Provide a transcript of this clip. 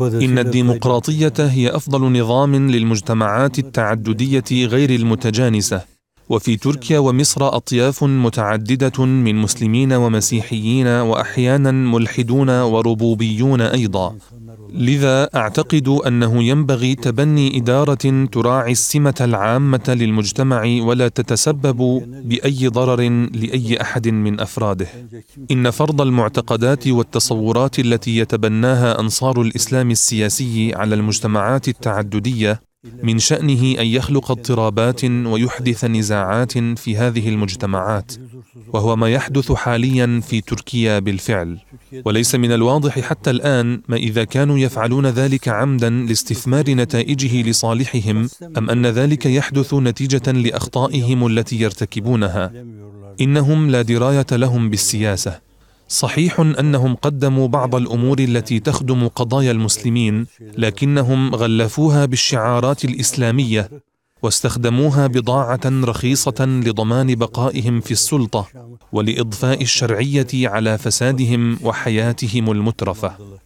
إن الديمقراطية هي أفضل نظام للمجتمعات التعددية غير المتجانسة وفي تركيا ومصر أطياف متعددة من مسلمين ومسيحيين وأحيانا ملحدون وربوبيون أيضا لذا اعتقد انه ينبغي تبني اداره تراعي السمه العامه للمجتمع ولا تتسبب باي ضرر لاي احد من افراده ان فرض المعتقدات والتصورات التي يتبناها انصار الاسلام السياسي على المجتمعات التعدديه من شأنه أن يخلق اضطرابات ويحدث نزاعات في هذه المجتمعات وهو ما يحدث حاليا في تركيا بالفعل وليس من الواضح حتى الآن ما إذا كانوا يفعلون ذلك عمدا لاستثمار نتائجه لصالحهم أم أن ذلك يحدث نتيجة لأخطائهم التي يرتكبونها إنهم لا دراية لهم بالسياسة صحيح انهم قدموا بعض الامور التي تخدم قضايا المسلمين لكنهم غلفوها بالشعارات الاسلاميه واستخدموها بضاعه رخيصه لضمان بقائهم في السلطه ولاضفاء الشرعيه على فسادهم وحياتهم المترفه